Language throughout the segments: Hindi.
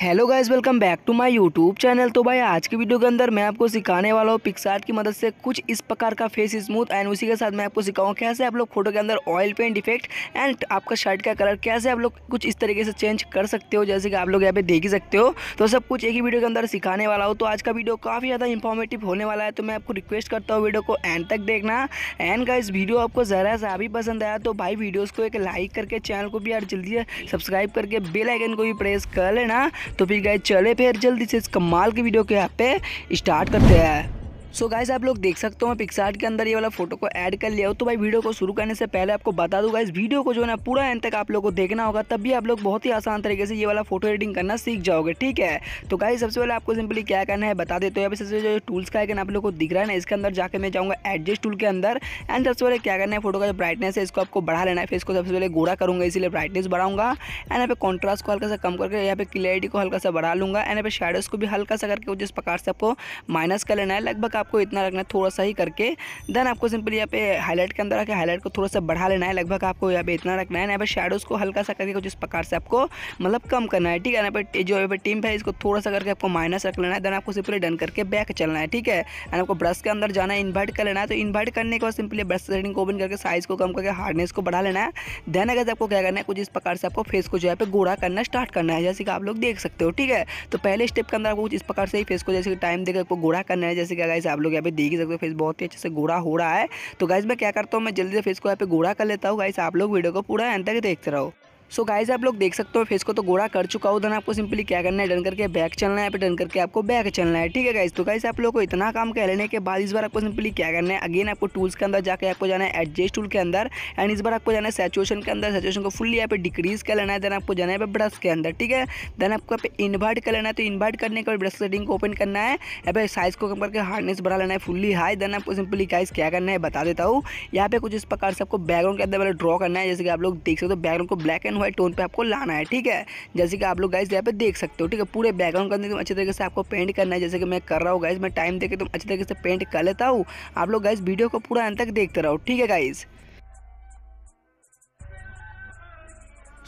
hello guys welcome back to my YouTube channel तो भाई आज की वीडियो के अंदर मैं आपको सिखाने वाला हूँ पिक्सार्ट की मदद से कुछ इस प्रकार का फेस स्मूथ एंड उसी के साथ मैं आपको सिखाऊँ कैसे आप लोग फोटो के अंदर ऑयल पेंट इफेक्ट एंड आपका शर्ट का कलर कैसे आप लोग कुछ इस तरीके से चेंज कर सकते हो जैसे कि आप लोग यहाँ पे देख ही सकते हो तो सब कुछ एक ही वीडियो के अंदर सिखाने वाला हो तो आज का वीडियो काफ़ी ज़्यादा इन्फॉर्मेटिव होने वाला है तो मैं आपको रिक्वेस्ट करता हूँ वीडियो को एंड तक देखना एंड का इस वीडियो आपको ज़रा सा भी पसंद आया तो भाई वीडियोज़ को एक लाइक करके चैनल को भी यार जल्दी सब्सक्राइब करके बेलाइकन को भी प्रेस कर लेना तो फिर गए चले फिर जल्दी से इस कमाल की वीडियो को यहाँ पे स्टार्ट करते हैं सो so गाइज आप लोग देख सकते हो मैं पिक्सार्ट के अंदर ये वाला फोटो को ऐड कर लिया हो तो भाई वीडियो को शुरू करने से पहले आपको बता दूंगा इस वीडियो को जो है ना पूरा एंड तक आप लोग को देखना होगा तब भी आप लोग बहुत ही आसान तरीके से ये वाला फोटो एडिटिंग करना सीख जाओगे ठीक है तो गाइज सबसे पहले आपको सिंपली क्या करना है बता देते हो सबसे जो टूल्स का आप लोग को दिख रहा है ना इसके अंदर जाकर मैं जाऊँगा एडजस्ट टूल के अंदर एंड सबसे पहले क्या करना है फोटो का जो ब्राइटनेस है इसको आपको बढ़ा लेना है फिर इसको सबसे पहले गोरा करूँगा इसीलिए ब्राइटनेस बढ़ाऊंगा एंड यहाँ पे कॉन्ट्रास्ट को हल्का सा कम करके यहाँ पे क्लियरिटी को हल्का सा बढ़ा लूँगा एंड यहाँ पे शेडोज को भी हल्का सा करके जिस प्रकार से आपको माइनस कर लेना है लगभग का आपको इतना रखना है थोड़ा सा ही करके देन आपको सिंपली यहाँ पे हाईलाइट के अंदर आके हाईलाइट को थोड़ा सा बढ़ा लेना है लगभग आपको यहाँ पे इतना रखना है यहाँ पे शेडोज़ को हल्का सा करके कुछ इस प्रकार से आपको मतलब कम करना है ठीक है ना पर जो यहाँ पे टीम है इसको थोड़ा सा करके आपको माइनस रख लेना है देन आपको सिंपली डन करके बैक चलना है ठीक है एंड आपको ब्रश के अंदर जाना है इन्वर्ट कर लेना है तो इन्वर्ट करने के बाद सिंपली ब्रश सेटिंग को ओपन करके साइज़ को कम करके हार्डनेस को बढ़ा लेना है देन अगर आपको क्या करना है कुछ इस प्रकार से आपको फेस को जो है गोड़ा करना स्टार्ट करना है जैसे कि आप लोग देख सकते हो ठीक है तो पहले स्टेप के अंदर आपको कुछ इस प्रकार से ही फेस को जैसे कि टाइम देकर आपको गोड़ा करना है जैसे कि अगर से आप लोग यहाँ पे देख ही सकते हो फेस बहुत ही अच्छे से गोड़ा हो रहा है तो गाइज मैं क्या करता हूँ मैं जल्दी से फेस को यहाँ पे गोड़ा कर लेता हूँ गाइस आप लोग वीडियो को पूरा एंड तक देखते रहो सो so गाइज आप लोग देख सकते हो फेस को तो गोरा कर चुका हूँ धन आपको सिंपली क्या करना है डन करके बैक चलना है फिर डन करके आपको बैक चलना है ठीक है गाइज तो गाइज आप लोग को इतना काम कर लेने के बाद इस बार आपको सिंपली क्या करना है अगेन आपको टूल्स के अंदर जाकर आपको जाना है एडजस्ट टूल के अंदर एंड इस बार आपको जाना है सेचुएशन के अंदर सेचुएशन को फुल्ली यहाँ पे डिक्रीज कर लेना है देन आपको जाना है ब्रश के अंदर ठीक है देन आपको यहाँ पे इन्वर्ट कर लेना है तो इन्वर्ट करने के बाद ब्रश सेटिंग को ओपन करना है या फिर साइज को कम करके हार्डनेस बढ़ा लेना है फुल्ली हाई देन आपको सिंपली गाइज क्या करना है बता देता हूँ यहाँ पे कुछ इस प्रकार से आपको बैकग्राउंड के अंदर मैंने ड्रॉ करना है जैसे कि आप लोग देख सकते हो बैकग्राउंड को ब्लैक एंड वाइट टोन पे आपको लाना है ठीक है जैसे कि आप लोग गाइज यहाँ पे देख सकते हो ठीक है पूरे बैकग्राउंड का एकदम अच्छे तरीके से आपको पेंट करना है जैसे कि मैं कर रहा हूँ गाइज मैं टाइम देकर एकदम अच्छे तरीके से पेंट कर लेता हूँ आप लोग गाइज वीडियो को पूरा अंत तक देखते रहो ठीक है गाइज़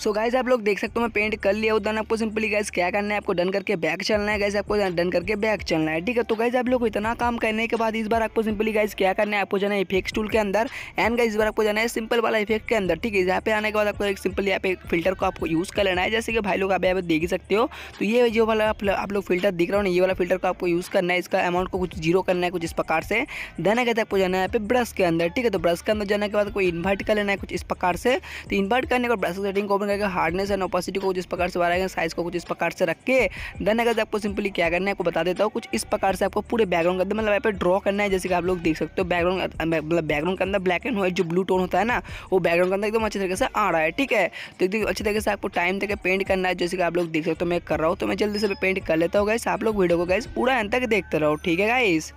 सो गाइज आप लोग देख सकते हो मैं पेंट कर लिया उधर आपको सिंपली गाइज क्या करना है आपको डन करके बैक चलना है गाइज आपको डन करके बैक चलना है ठीक है तो गाइज आप लोग इतना काम करने के बाद इस बार आपको सिंपली गाइज क्या करना है आपको जाना है इफेक्ट टूल के अंदर एंड गाइज इस बार आपको जाना है सिंपल वाला इफेक्ट के अंदर ठीक है यहाँ पे आने के बाद आपको एक सिंपल यहाँ पे फिल्टर को आपको यूज़ कर लेना है जैसे कि भाई लोग आप यहाँ देख सकते हो तो ये जो वाला आप लोग फिल्टर दिख रहा हो ना ये वाला फिल्टर को आपको यूज़ करना है इसका अमाउंट को कुछ जीरो करना है कुछ इस प्रकार से देन है आपको जाना है यहाँ पे ब्रश के अंदर ठीक है तो ब्रश के अंदर जाने के बाद कोई इन्वर्ट कर लेना है कुछ इस प्रकार से तो इन्वर्ट करने के बाद ब्रश सेटिंग को अगर हार्डनेस एंड ओपासिटी को कुछ इस प्रकार से बढ़ाएंगे साइज़ को कुछ इस प्रकार से रख के देन अगर आपको सिंपली क्या करना है आपको बता देता हूँ कुछ इस प्रकार से आपको पूरे बैकग्राउंड के मतलब यहाँ पर ड्रॉ करना है जैसे कि आप लोग देख सकते हो बैकग्राउंड मतलब बैकग्राउंड के अंदर ब्लैक एंड व्हाइट जो ब्लू टोन होता है ना वो बैकग्राउंड के अंदर एकदम अच्छे तरीके से आ रहा है ठीक है तो एकदम अच्छे तरीके से आपको टाइम तक पेंट करना है जैसे कि आप लोग देख सकते हो मैं कर रहा हूँ तो मैं जल्दी से पेंट कर लेता हूँ गाइस आप लोग वीडियो को गाइस पूरा अंत तक देखते रहो ठीक है गाइस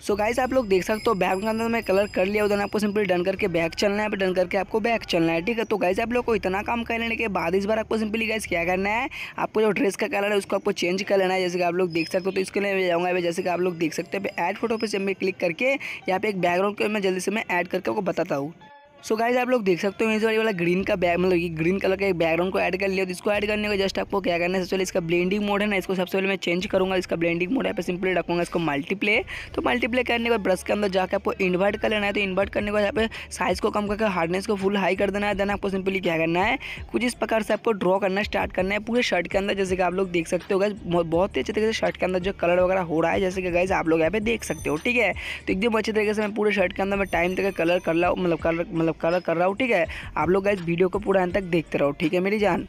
सो so गाइस आप लोग देख सकते हो बैग के अंदर मैं कलर कर लिया उधर आपको सिंपली डन करके बैग चलना है डन करके आपको बैग चलना है ठीक है तो गाइस आप लोग को इतना काम कर लेने के बाद इस बार आपको सिंपली गाइस क्या करना है आपको जो ड्रेस का कलर है उसको आपको चेंज कर लेना है जैसे कि आप लोग देख सकते हो तो इसके लिए मैं जाऊँगा जैसे कि आप लोग देख सकते हो ऐड फोटो पर जब मैं क्लिक करके यहाँ पे एक बैकग्राउंड को मैं जल्दी से मैं ऐड करके आपको बताता हूँ सो गाइज आप लोग देख सकते हो इस वाली वाला ग्रीन का बैग मतलब ये ग्रीन कलर का एक बैकग्राउंड को ऐड कर लिया तो इसको ऐड करने का जस्ट आपको क्या करना है सबसे पहले इसका ब्लेंडिंग मोड है ना इसको सबसे पहले मैं चेंज करूँगा इसका ब्लेंडिंग मोड है पर सिंपली रखूंगा इसको मल्टीप्ले तो मल्टीप्ले करने के बाद ब्रश के अंदर जाकर आपको इन्वर्ट कर लेना है तो इन्वर्ट करने के बाद यहाँ पे साइज़ को कम करके हार्डनेस को फुल हाई कर देना है देन आपको सिंपली क्या करना है कुछ इस प्रकार से आपको ड्रॉ करना स्टार्ट करना है पूरे शर्ट के अंदर जैसे कि आप लोग देख सकते हो गाइज बहुत ही अच्छे तरीके से शर्ट के अंदर जो कलर वगैरह हो रहा है जैसे कि गाइज आप लोग यहाँ पे देख सकते हो ठीक है तो एकदम अच्छे तरीके से मैं पूरे शर्ट के अंदर मैं टाइम तक कलर कर लाऊ मतलब कलर मतलब लोग कर रहा हूँ ठीक है आप लोग गाइज वीडियो को पूरा अंत तक देखते रहो ठीक है मेरी जान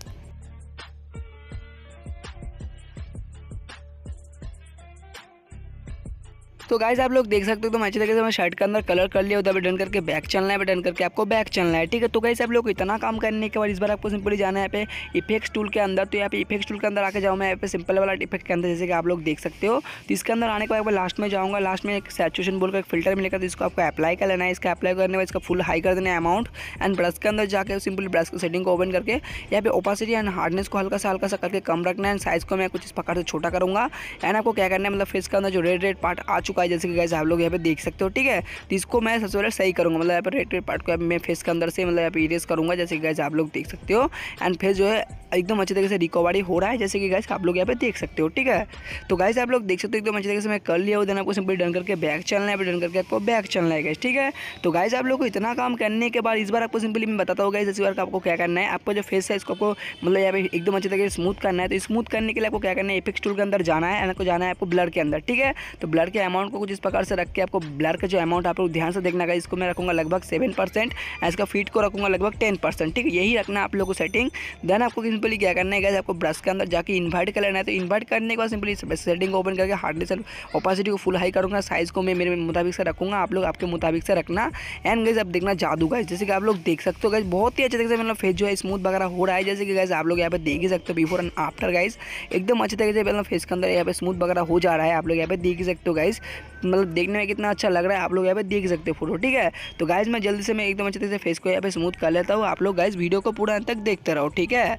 तो गाइज आप लोग देख सकते हो तो अच्छी तरीके से मैं शर्ट के अंदर कलर कर लिया उधर डन करके बैक चलना है डन करके आपको बैक चलना है ठीक है तो गाइज आप लोग इतना काम करने के बाद इस बार आपको सिंपली जाना है यहाँ पे इफेक्ट्स टूल के अंदर तो यहाँ पे इफेक्ट्स टूल के अंदर आके जाऊँ मैं यहाँ पे सिंपल वाला इफेक्ट के अंदर जैसे कि आप लोग देख सकते हो तो इसके अंदर आने के बाद लास्ट में जाऊँगा लास्ट में एक सैचुएशन बोलकर एक फिल्टर मिलेगा तो इसको आपको अप्लाई कर लेना है इसका अप्लाई करने का इसका फुल हाई कर देना है अमाउंट एंड ब्रश के अंदर जाकर सिंपल ब्रश की सेटिंग को ओपन करके यहाँ पे ओपासिटी एंड हार्डनेस को हल्का सा हल्का सा करके कम रखना है एंड साइज़ को मैं कुछ इस प्रकार से छोटा करूँगा एंड आपको क्या करना है मतलब फेस के अंदर जो रेड रेड पार्ट आ चुका चुका है जैसे कि गैस आप लोग यहाँ पे देख सकते हो ठीक है तो इसको मैं सबसे पहले सही करूँगा मतलब यहाँ पर रेड पार्ट को मैं फेस के अंदर से मतलब यहाँ पर इरेज करूँगा जैसे कि गैस आप लोग देख सकते हो एंड फेस जो है एकदम अच्छे तरीके से रिकवरी हो रहा है जैसे कि गैस आप लोग यहाँ पे देख सकते हो ठीक है तो गैस आप लोग देख सकते हो एकदम अच्छे तरीके से मैं कर लिया हूँ देन आपको सिंपली डन करके बैग चलना है डन करके आपको बैग चलना है गैस ठीक है तो गैस आप लोग को इतना काम करने के बाद इस बार आपको सिंपली मैं बताता हूँ गैस इस बार आपको क्या करना है आपका जो फेस है इसको आपको मतलब यहाँ पे एकदम अच्छे तरीके से स्मूथ करना है तो स्मूथ करने के लिए आपको क्या करना है एपिक्स टूल के अंदर जाना है आपको जाना है आपको ब्लड के अंदर ठीक है तो ब्लड के अमाउंट अमाउंट को कुछ इस प्रकार से रख के आपको ब्लर का जो अमाउंट आप लोग ध्यान से देखना है इसको मैं रखूंगा लगभग सेवन परसेंट इसका फीट को रखूंगा लगभग टेन परसेंट ठीक है यही रखना आप लोगों को सेटिंग देन आपको सिंपली क्या करना है गैस आपको ब्रश के अंदर जाकर इन्वाइट कर लेना है तो इन्वाइट करने के बाद सिंपली सेटिंग को ओपन करके हार्डली सर ओपासिटी को फुल हाई करूँगा साइज़ को मैं मेरे मुताबिक से रखूँगा आप लोग आपके मुताबिक से रखना एंड गैस आप देखना जादू गैस जैसे कि आप लोग देख सकते हो गैस बहुत ही अच्छे तरीके से मतलब फेस जो है स्मूथ वगैरह हो रहा है जैसे कि गैस आप लोग यहाँ पे देख ही सकते हो बिफोर एंड आफ्टर गाइस एकदम अच्छे तरीके से मतलब फेस के अंदर यहाँ पे स्मूथ वगैरह हो जा रहा है आप लोग यहाँ पे देख ही सकते हो गाइस मतलब देखने में कितना अच्छा लग रहा है आप लोग यहाँ पे देख सकते हो फोटो ठीक है तो गाइज मैं जल्दी से मैं एकदम अच्छे से फेस को यहाँ पे स्मूथ कर लेता हूँ आप लोग गाइज वीडियो को पूरा अंत तक देखते रहो ठीक है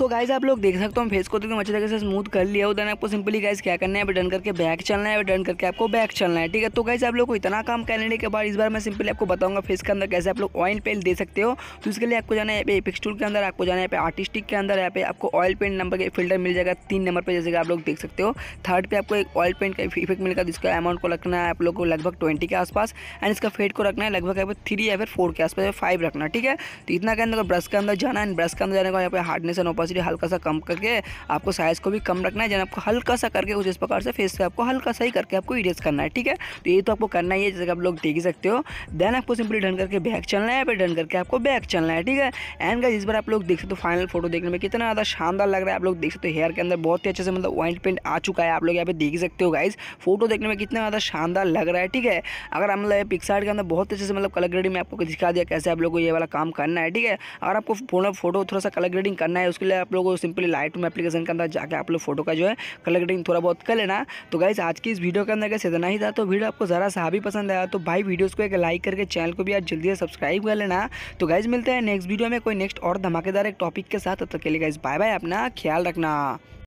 सो गाइज आप लोग देख सकते हो फेस को तो अच्छे तरीके से स्मूथ कर लिया हो देन आपको सिंपली गाइज क्या करना है रिटर्न करके बैक चलना है रिटर्न करके आपको बैक चलना है ठीक है तो गाइज आप लोग को इतना काम कर लेने के बाद इस बार मैं सिंपली आपको बताऊंगा फेस के अंदर कैसे आप लोग ऑयल पेंट दे सकते हो तो इसके लिए आपको जाना है पे टूल के अंदर आपको जाना है पे आर्टिस्टिक के अंदर यहाँ पे आपको ऑयल पेंट नंबर के फिल्टर मिल जाएगा तीन नंबर पर जैसे कि आप लोग देख सकते हो थर्ड पे आपको एक ऑयल पेंट का इफेक्ट मिलेगा जिसका अमाउंट को रखना है आप लोग को लगभग ट्वेंटी के आसपास एंड इसका फेड को रखना है लगभग यहाँ पर थ्री या फिर फोर के आसपास फाइव रखना ठीक है तो इतना के अंदर ब्रश के अंदर जाना है ब्रश के अंदर जाने का यहाँ पे हार्डनेस एंड ऑपर ऑपेसिटी हल्का सा कम करके आपको साइज़ को भी कम रखना है जन आपको हल्का सा करके उस प्रकार से फेस पे आपको हल्का सा ही करके आपको इरेज करना है ठीक है तो ये तो आपको करना ही है जैसे आप लोग देख ही सकते हो देन आपको सिंपली डन करके बैक चलना है फिर डन करके आपको बैक चलना है ठीक है एंड का इस बार आप लोग देख सकते हो फाइनल फोटो देखने में कितना ज़्यादा शानदार लग रहा है आप लोग देख सकते हो हेयर के अंदर बहुत ही अच्छे से मतलब वाइट पेंट आ चुका है आप लोग यहाँ पे देख सकते हो गाइज फोटो देखने में कितना ज़्यादा शानदार लग रहा है ठीक है अगर हम लोग मतलब पिक्सार्ट के अंदर बहुत अच्छे से मतलब कलर ग्रेडिंग में आपको दिखा दिया कैसे आप लोग को ये वाला काम करना है ठीक है अगर आपको फोटो थोड़ा सा कलर ग्रेडिंग करना है उसके पहले आप लोगों को सिंपली लाइट रूम एप्लीकेशन के अंदर जाकर आप लोग फोटो का जो है कलर ग्रेडिंग थोड़ा बहुत कर लेना तो गाइस आज की इस वीडियो के अंदर कैसे इतना ही था तो वीडियो आपको ज़रा सा भी पसंद आया तो भाई वीडियोज़ को एक लाइक करके चैनल को भी आज जल्दी से सब्सक्राइब कर लेना तो गाइज मिलते हैं नेक्स्ट वीडियो में कोई नेक्स्ट और धमाकेदार एक टॉपिक के साथ तब तक के लिए गाइज बाय बाय अपना ख्याल रखना